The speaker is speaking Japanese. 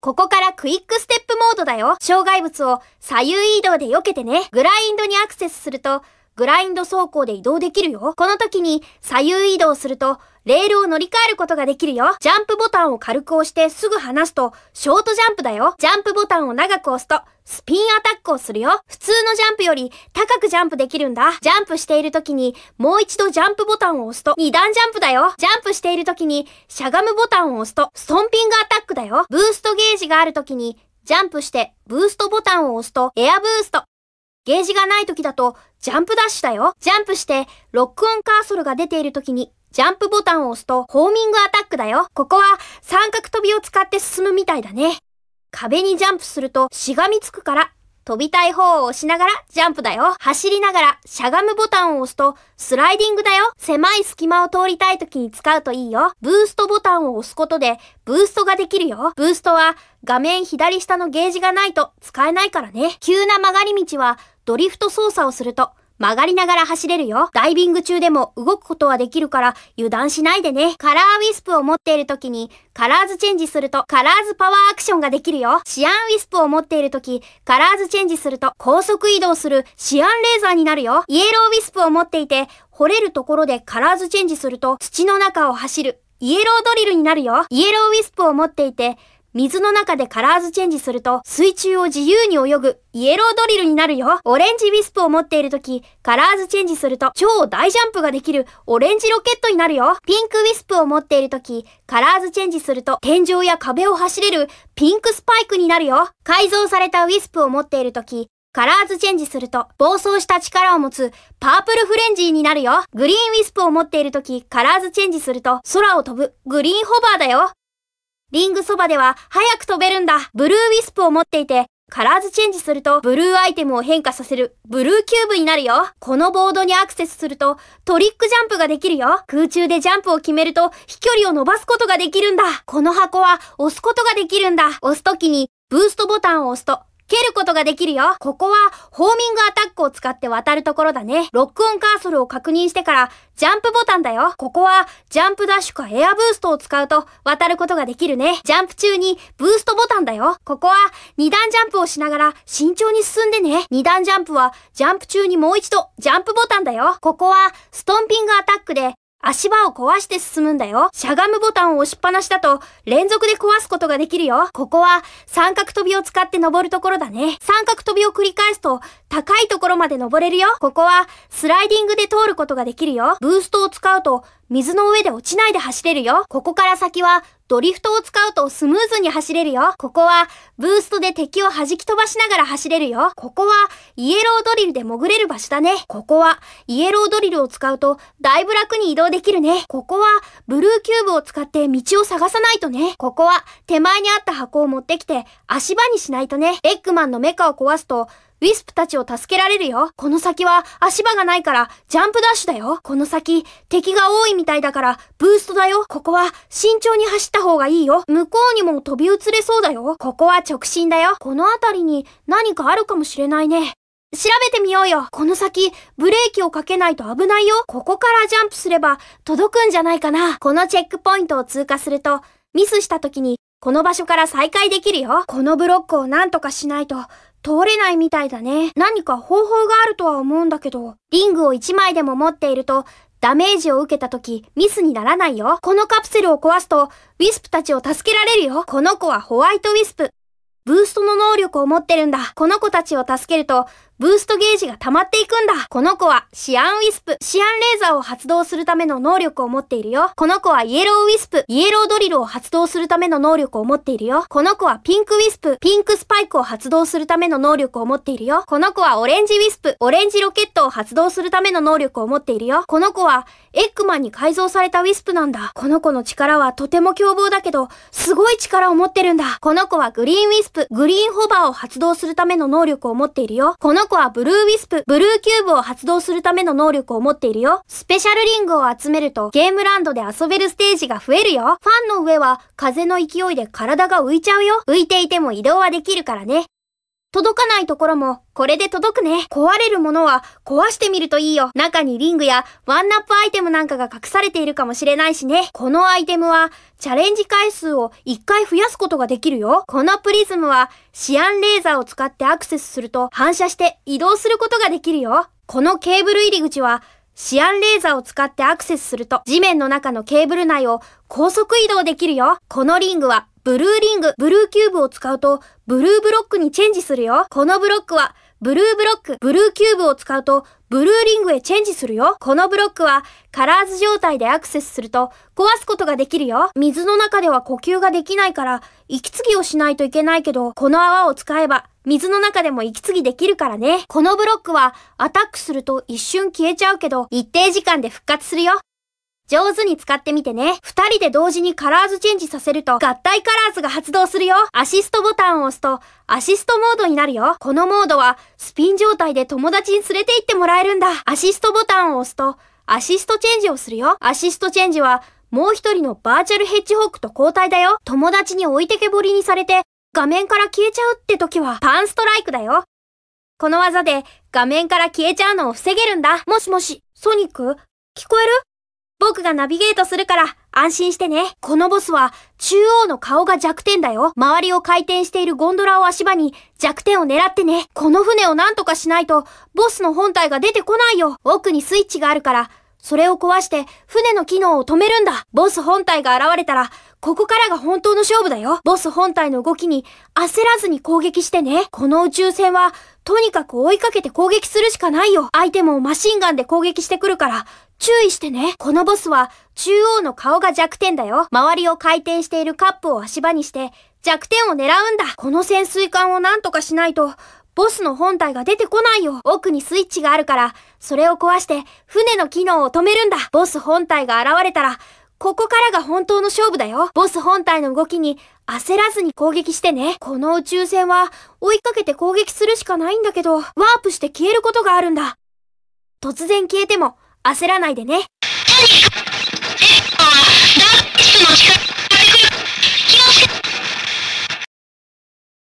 ここからクイックステップモードだよ。障害物を左右移動で避けてね。グラインドにアクセスすると、グラインド走行で移動できるよ。この時に左右移動すると、レールを乗り換えることができるよ。ジャンプボタンを軽く押してすぐ離すと、ショートジャンプだよ。ジャンプボタンを長く押すと、スピンアタックをするよ。普通のジャンプより高くジャンプできるんだ。ジャンプしている時にもう一度ジャンプボタンを押すと2段ジャンプだよ。ジャンプしている時にしゃがむボタンを押すとストンピングアタックだよ。ブーストゲージがある時にジャンプしてブーストボタンを押すとエアブースト。ゲージがない時だとジャンプダッシュだよ。ジャンプしてロックオンカーソルが出ている時にジャンプボタンを押すとホーミングアタックだよ。ここは三角飛びを使って進むみたいだね。壁にジャンプするとしがみつくから飛びたい方を押しながらジャンプだよ。走りながらしゃがむボタンを押すとスライディングだよ。狭い隙間を通りたい時に使うといいよ。ブーストボタンを押すことでブーストができるよ。ブーストは画面左下のゲージがないと使えないからね。急な曲がり道はドリフト操作をすると曲がりながら走れるよ。ダイビング中でも動くことはできるから油断しないでね。カラーウィスプを持っている時にカラーズチェンジするとカラーズパワーアクションができるよ。シアンウィスプを持っている時カラーズチェンジすると高速移動するシアンレーザーになるよ。イエローウィスプを持っていて掘れるところでカラーズチェンジすると土の中を走るイエロードリルになるよ。イエローウィスプを持っていて水の中でカラーズチェンジすると水中を自由に泳ぐイエロードリルになるよ。オレンジウィスプを持っている時、カラーズチェンジすると超大ジャンプができるオレンジロケットになるよ。ピンクウィスプを持っている時、カラーズチェンジすると天井や壁を走れるピンクスパイクになるよ。改造されたウィスプを持っている時、カラーズチェンジすると暴走した力を持つパープルフレンジーになるよ。グリーンウィスプを持っている時、カラーズチェンジすると空を飛ぶグリーンホバーだよ。リングそばでは早く飛べるんだ。ブルーウィスプを持っていて、カラーズチェンジするとブルーアイテムを変化させるブルーキューブになるよ。このボードにアクセスするとトリックジャンプができるよ。空中でジャンプを決めると飛距離を伸ばすことができるんだ。この箱は押すことができるんだ。押すときにブーストボタンを押すと蹴ることができるよ。ここは、ホーミングアタックを使って渡るところだね。ロックオンカーソルを確認してから、ジャンプボタンだよ。ここは、ジャンプダッシュかエアブーストを使うと、渡ることができるね。ジャンプ中に、ブーストボタンだよ。ここは、2段ジャンプをしながら、慎重に進んでね。2段ジャンプは、ジャンプ中にもう一度、ジャンプボタンだよ。ここは、ストンピングアタックで、足場を壊して進むんだよ。しゃがむボタンを押しっぱなしだと連続で壊すことができるよ。ここは三角飛びを使って登るところだね。三角飛びを繰り返すと高いところまで登れるよ。ここはスライディングで通ることができるよ。ブーストを使うと水の上で落ちないで走れるよ。ここから先はドリフトを使うとスムーズに走れるよ。ここはブーストで敵を弾き飛ばしながら走れるよ。ここはイエロードリルで潜れる場所だね。ここはイエロードリルを使うとだいぶ楽に移動できるね。ここはブルーキューブを使って道を探さないとね。ここは手前にあった箱を持ってきて足場にしないとね。エッグマンのメカを壊すとウィスプたちを助けられるよ。この先は足場がないからジャンプダッシュだよ。この先敵が多いみたいだからブーストだよ。ここは慎重に走った方がいいよ。向こうにも飛び移れそうだよ。ここは直進だよ。この辺りに何かあるかもしれないね。調べてみようよ。この先、ブレーキをかけないと危ないよ。ここからジャンプすれば届くんじゃないかな。このチェックポイントを通過すると、ミスした時にこの場所から再開できるよ。このブロックを何とかしないと、通れないみたいだね。何か方法があるとは思うんだけど、リングを1枚でも持っていると、ダメージを受けた時、ミスにならないよ。このカプセルを壊すと、ウィスプたちを助けられるよ。この子はホワイトウィスプ。ブーストの能力を持ってるんだ。この子たちを助けると、ブーストゲージが溜まっていくんだ。この子はシアンウィスプ。シアンレーザーを発動するための能力を持っているよ。この子はイエローウィスプ。イエロードリルを発動するための能力を持っているよ。この子はピンクウィスプ。ピンクスパイクを発動するための能力を持っているよ。この子はオレンジウィスプ。オレンジロケットを発動するための能力を持っているよ。この子はエッグマンに改造されたウィスプなんだ。この子の力はとても凶暴だけど、すごい力を持ってるんだ。この子はグリーンウィスプ。グリーンホバーを発動するための能力を持っているよ。この男はブルーウィスプ、ブルーキューブを発動するための能力を持っているよ。スペシャルリングを集めるとゲームランドで遊べるステージが増えるよ。ファンの上は風の勢いで体が浮いちゃうよ。浮いていても移動はできるからね。届かないところもこれで届くね。壊れるものは壊してみるといいよ。中にリングやワンナップアイテムなんかが隠されているかもしれないしね。このアイテムはチャレンジ回数を1回増やすことができるよ。このプリズムはシアンレーザーを使ってアクセスすると反射して移動することができるよ。このケーブル入り口はシアンレーザーを使ってアクセスすると地面の中のケーブル内を高速移動できるよ。このリングはブルーリング、ブルーキューブを使うとブルーブロックにチェンジするよ。このブロックはブルーブロック、ブルーキューブを使うと、ブルーリングへチェンジするよ。このブロックは、カラーズ状態でアクセスすると、壊すことができるよ。水の中では呼吸ができないから、息継ぎをしないといけないけど、この泡を使えば、水の中でも息継ぎできるからね。このブロックは、アタックすると一瞬消えちゃうけど、一定時間で復活するよ。上手に使ってみてね。二人で同時にカラーズチェンジさせると、合体カラーズが発動するよ。アシストボタンを押すと、アシストモードになるよ。このモードは、スピン状態で友達に連れて行ってもらえるんだ。アシストボタンを押すと、アシストチェンジをするよ。アシストチェンジは、もう一人のバーチャルヘッジホックと交代だよ。友達に置いてけぼりにされて、画面から消えちゃうって時は、パンストライクだよ。この技で、画面から消えちゃうのを防げるんだ。もしもし、ソニック聞こえる僕がナビゲートするから安心してね。このボスは中央の顔が弱点だよ。周りを回転しているゴンドラを足場に弱点を狙ってね。この船を何とかしないとボスの本体が出てこないよ。奥にスイッチがあるからそれを壊して船の機能を止めるんだボス本体が現れたら、ここからが本当の勝負だよボス本体の動きに焦らずに攻撃してねこの宇宙船は、とにかく追いかけて攻撃するしかないよ相手もマシンガンで攻撃してくるから、注意してねこのボスは、中央の顔が弱点だよ周りを回転しているカップを足場にして、弱点を狙うんだこの潜水艦を何とかしないと、ボスの本体が出てこないよ。奥にスイッチがあるから、それを壊して船の機能を止めるんだ。ボス本体が現れたら、ここからが本当の勝負だよ。ボス本体の動きに焦らずに攻撃してね。この宇宙船は追いかけて攻撃するしかないんだけど、ワープして消えることがあるんだ。突然消えても焦らないでね。